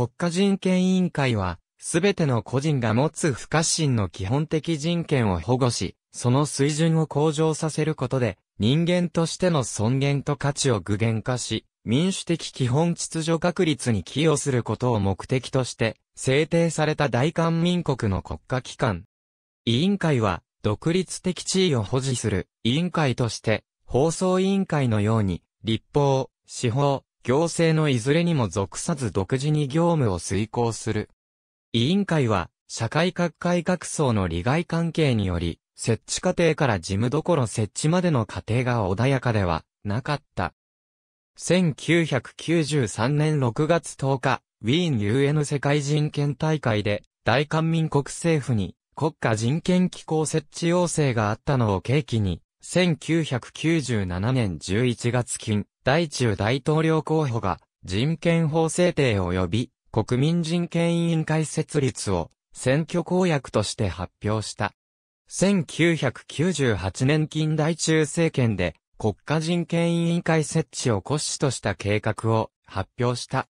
国家人権委員会は、すべての個人が持つ不可侵の基本的人権を保護し、その水準を向上させることで、人間としての尊厳と価値を具現化し、民主的基本秩序確立に寄与することを目的として、制定された大韓民国の国家機関。委員会は、独立的地位を保持する委員会として、放送委員会のように、立法、司法、行政のいずれにも属さず独自に業務を遂行する。委員会は、社会各界各層の利害関係により、設置過程から事務どころ設置までの過程が穏やかではなかった。1993年6月10日、ウィーン UN 世界人権大会で、大韓民国政府に国家人権機構設置要請があったのを契機に、1997年11月金、大中大統領候補が人権法制定及び国民人権委員会設立を選挙公約として発表した。1998年近代中政権で国家人権委員会設置を骨子とした計画を発表した。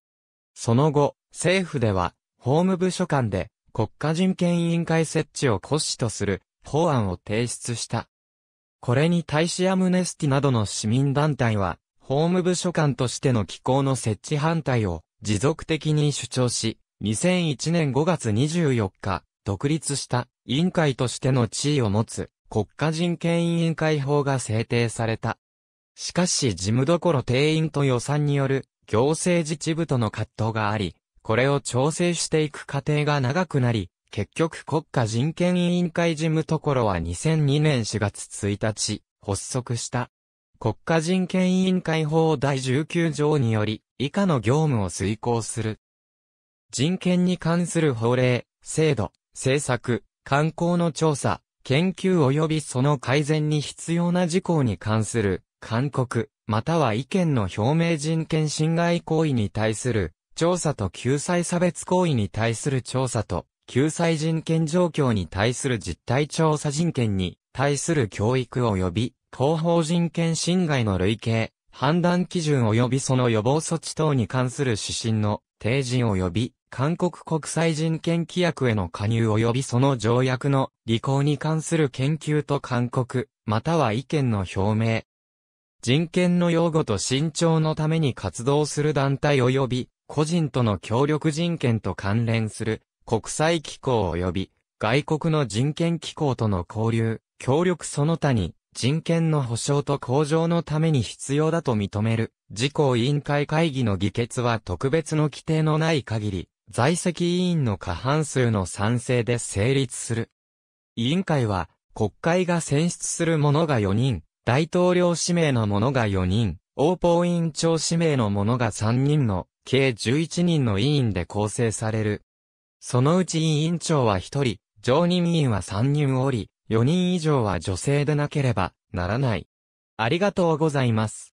その後、政府では法務部所管で国家人権委員会設置を骨子とする法案を提出した。これに対しアムネスティなどの市民団体は法務部所管としての機構の設置反対を持続的に主張し、2001年5月24日、独立した委員会としての地位を持つ国家人権委員会法が制定された。しかし事務所定員と予算による行政自治部との葛藤があり、これを調整していく過程が長くなり、結局国家人権委員会事務所は2002年4月1日発足した。国家人権委員会法第19条により、以下の業務を遂行する。人権に関する法令、制度、政策、観光の調査、研究及びその改善に必要な事項に関する、勧告、または意見の表明人権侵害行為に対する、調査と救済差別行為に対する調査と、救済人権状況に対する実態調査人権に対する教育及び広報人権侵害の類型、判断基準及びその予防措置等に関する指針の提示及び韓国国際人権規約への加入及びその条約の履行に関する研究と勧告、または意見の表明。人権の擁護と慎重のために活動する団体及び個人との協力人権と関連する国際機構及び外国の人権機構との交流、協力その他に人権の保障と向上のために必要だと認める、事項委員会会議の議決は特別の規定のない限り、在籍委員の過半数の賛成で成立する。委員会は、国会が選出する者が4人、大統領指名の者が4人、王法委員長指名の者が3人の、計11人の委員で構成される。そのうち委員長は1人、常任委員は3人おり、4人以上は女性でなければならない。ありがとうございます。